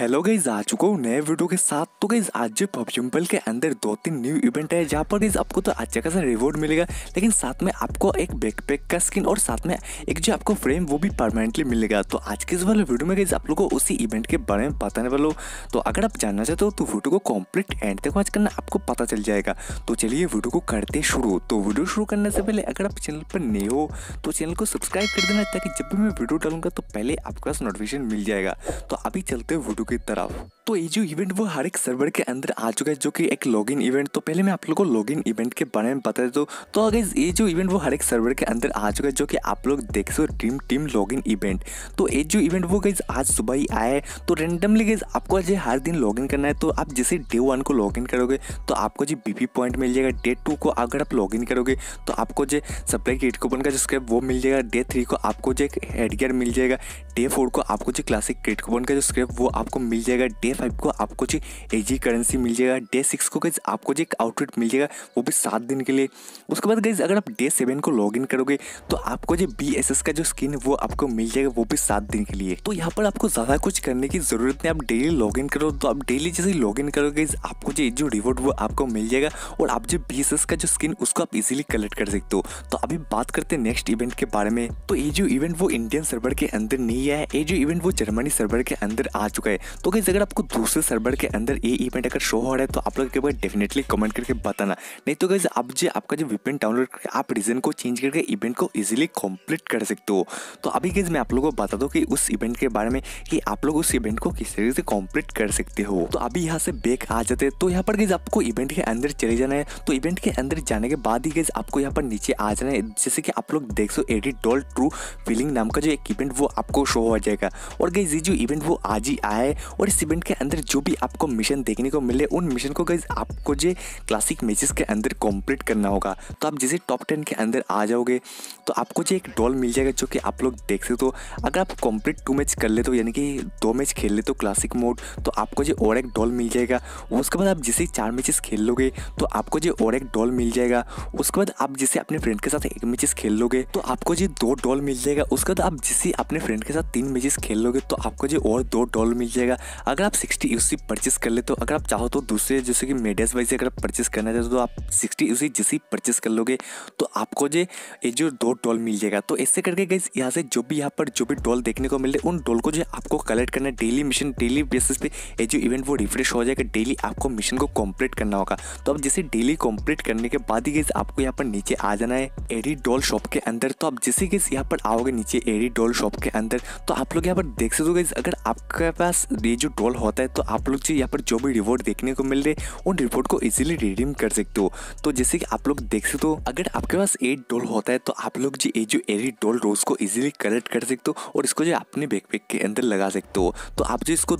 hello guys आ चुका हूँ नए वीडियो के साथ तो गाइज आज जो पब्यूम्पल के अंदर दो तीन न्यू इवेंट है जहाँ पर गाइज आपको तो अच्छा खासा रिवॉर्ड मिलेगा लेकिन साथ में आपको एक बैकपैक का स्किन और साथ में एक जो आपको फ्रेम वो भी परमानेंटली मिलेगा तो आज के इस वाले वीडियो में गाइज आप लोग को उसी इवेंट के बारे में बताने नहीं हो तो अगर आप जानना चाहते हो तो वीडियो को कम्प्लीट एंड तक आज करना आपको पता चल जाएगा तो चलिए वीडियो को करते शुरू तो वीडियो शुरू करने से पहले अगर आप चैनल पर नए हो तो चैनल को सब्सक्राइब कर देना ताकि जब भी मैं वीडियो डालूंगा तो पहले आपके पास नोटिफिकेशन मिल जाएगा तो अभी चलते वीडियो की तरफ तो ये जो इवेंट वो हर एक सर्वर के अंदर आ चुका है जो कि एक लॉगिन इवेंट तो पहले मैं आप लोगों को लॉगिन इवेंट के बारे में बता देता तो अगर ये जो इवेंट वो हर एक सर्वर के अंदर आ चुका है जो कि आप लोग देख so team team login event तो ये जो इवेंट वो गई आज सुबह ही आया है तो रेंडमली गई आपको जो हर दिन लॉगिन करना है तो आप जैसे डे वन को लॉगिन करोगे तो आपको जो बी पॉइंट मिल जाएगा डे टू को अगर आप लॉगिन करोगे तो आपको जो सप्लाई किट कूपन का जो स्क्रैप वो मिल जाएगा डे थ्री को आपको जो एक हेडगेयर मिल जाएगा डे फोर को आपको जो क्लासिक किट कूपन का जो स्क्रैप वो आपको मिल जाएगा डे फाइव को आपको जी एजी करेंसी मिल जाएगा डे सिक्स को गई आपको जो एक आउटफिट मिल जाएगा वो भी सात दिन के लिए उसके बाद गई अगर आप डे सेवन को लॉग करोगे तो आपको जो बी का जो स्किन वो आपको मिल जाएगा वो भी सात दिन के लिए तो यहाँ पर आपको ज़्यादा कुछ करने की ज़रूरत नहीं आप डेली लॉग करो तो आप डेली जैसे लॉग इन करोगे आपको जो जो रिवॉर्ड वो आपको मिल जाएगा और आप जो बी का जो स्किन उसको आप इजिली कलेक्ट कर सकते हो तो अभी बात करते हैं नेक्स्ट इवेंट के बारे में तो ये जो इवेंट वो इंडियन सर्वर के अंदर नहीं है ये जो इवेंट वो जर्मनी सर्वर के अंदर आ चुका है तो गई अगर आपको दूसरे सर्वर के अंदर ये इवेंट अगर शो हो रहा है तो आप लोग के बाद डेफिनेटली कमेंट करके बताना नहीं तो गई आप जो आपका जो वीपेन डाउनलोड करके आप रीजन को चेंज करके इवेंट को ईजिली कंप्लीट कर सकते हो तो अभी गई मैं आप लोगों को बता दूँ कि उस इवेंट के बारे में कि आप लोग उस इवेंट को किस तरीके से कॉम्प्लीट कर सकते हो तो अभी यहाँ से बेक आ जाते तो यहाँ पर गई आपको इवेंट के अंदर चले जाना है तो इवेंट के अंदर जाने के बाद ही गई आपको यहाँ पर नीचे आ जाना है जैसे कि आप लोग देख so edit doll true feeling नाम का जो एक इवेंट वो आपको शो हो जाएगा और गई ये जो इवेंट वो आज ही आया है और इस इवेंट के अंदर जो भी आपको मिशन देखने को मिले उन मिशन को गाइज आपको जो क्लासिक मैचेस के अंदर कंप्लीट करना होगा तो आप जैसे टॉप टेन के अंदर आ जाओगे तो आपको जो एक डॉल मिल जाएगा जो कि आप लोग देख सकते हो अगर आप कंप्लीट टू मैच कर लेते हो यानी कि दो मैच खेल ले तो क्लासिक मोड तो आपको जो और एक डॉल मिल जाएगा उसके बाद आप जैसे चार मैचेस खेल लोगे तो आपको जो और एक डॉल मिल जाएगा उसके बाद आप जैसे अपने फ्रेंड के साथ एक मैचेस खेल लोगे तो आपको जो दो डॉल मिल जाएगा उसके बाद आप जैसे अपने फ्रेंड के साथ तीन मैचेस खेल लोगे तो आपको जो और दो डॉल मिल जाएगा जाएगा अगर आप सिक्सटी यू सी परचेस कर ले तो अगर आप चाहो तो दूसरे जैसे कि मेडियस वाइज अगर आप परचेस करना चाहते हो तो आप सिक्सटी यू सी जैसे ही परचेस कर लोगे तो आपको जो ये जो दो डॉल मिल जाएगा तो ऐसे करके गई यहाँ से जो भी यहाँ पर जो भी डॉल देखने को मिल रहे उन डॉल को जो आपको कलेक्ट करना डेली मिशन डेली बेसिस पे ये जो इवेंट वो रिफ्रेश हो जाएगा डेली आपको मिशन को कम्प्लीट करना होगा तो अब जैसे डेली कम्प्लीट करने के बाद ही गई आपको यहाँ पर नीचे आ जाना है एडी डॉल शॉप के अंदर तो आप जैसे गई यहाँ पर आओगे नीचे एडी डॉल शॉप के अंदर तो आप लोग यहाँ पर देख सकते हो गई अगर आपके पास ये जो ट्रोल होता है तो आप लोग जो यहाँ पर जो भी रिवॉर्ड देखने को मिल रहे उन रिवॉर्ड को इजीली रिडीम कर सकते हो तो जैसे कि आप लोग देख सकते हो अगर आपके पास एट डोल होता है तो आप लोग जो ये जो एरी डोल रोज को इजीली कलेक्ट कर सकते हो और इसको जो अपने बैकपैक के अंदर लगा सकते हो तो आप जो इसको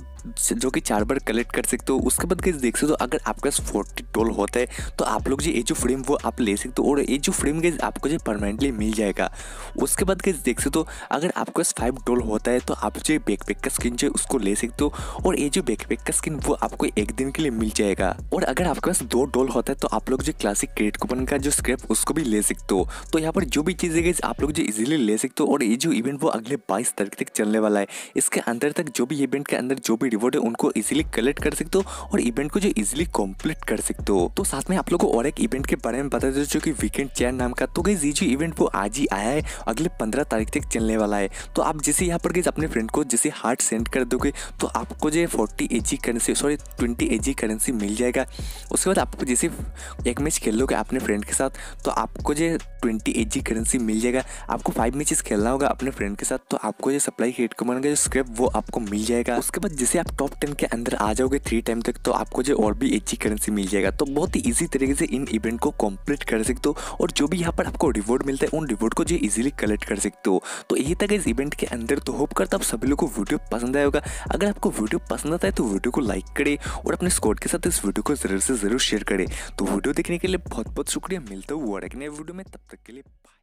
जो कि चार बार कलेक्ट कर सकते हो उसके बाद कैसे देख सकते हो अगर आपके पास फोर्टी डोल होता है तो आप लोग जो ये जो फ्रेम वो आप ले सकते हो और ये जो फ्रेम गैस आपको जो परमानेंटली मिल जाएगा उसके बाद कैसे देख सकते हो अगर आपके पास फाइव डोल होता है तो आप जो बैकपैक का स्क्रीन जो उसको ले सकते हो और ये जो बैकपैक का स्किन वो आपको एक दिन के लिए मिल जाएगा और अगर आपके पास दो डॉल होता है तो आप लोग जो क्लासिक क्रेडिट कूपन का जो स्क्रैप उसको भी ले सकते हो तो यहाँ पर जो भी चीज़ें गई आप लोग जो इजिली ले सकते हो और ये जो इवेंट वो अगले बाईस तारीख तक चलने वाला है इसके अंदर तक जो भी इवेंट के अंदर जो भी रिवॉर्ड है उनको इजिली कलेक्ट कर सकते हो और इवेंट को जो इजिली कम्प्लीट कर सकते हो तो साथ में आप लोग को और एक इवेंट के बारे में बता दो जो वीकेंड चैन नाम का तो गई जो इवेंट वो आज ही आया है अगले पंद्रह तारीख तक चलने वाला है तो आप जैसे यहाँ पर गई अपने फ्रेंड को जैसे हार्ट सेंड कर दोगे तो आपको जो है forty A G currency sorry twenty A G currency मिल जाएगा उसके बाद आपको जैसे एक मैच खेल लोगे अपने फ्रेंड के साथ तो आपको जो ट्वेंटी ए जी करेंसी मिल जाएगा आपको फाइव मैचेस खेलना होगा अपने फ्रेंड के साथ तो आपको जो सप्लाई हेड को का जो स्क्रैप वो आपको मिल जाएगा उसके बाद जैसे आप टॉप टेन के अंदर आ जाओगे थ्री टाइम तक तो आपको जो और भी ए जी करेंसी मिल जाएगा तो बहुत ही ईजी तरीके से इन इवेंट को कम्प्लीट कर सकते हो और जो भी यहाँ पर आपको रिवॉर्ड मिलता है उन रिवॉर्ड को जो ईजिली कलेक्ट कर सकते हो तो यही तक इस इवेंट के अंदर तो होप करता आप सभी लोग को वीडियो पसंद आएगा अगर आप आपको वीडियो पसंद आता है तो वीडियो को लाइक करे और अपने स्कॉट के साथ इस वीडियो को ज़रूर से ज़रूर शेयर करे तो वीडियो देखने के लिए बहुत बहुत शुक्रिया मिलता हुआ वीडियो में तब तक के लिए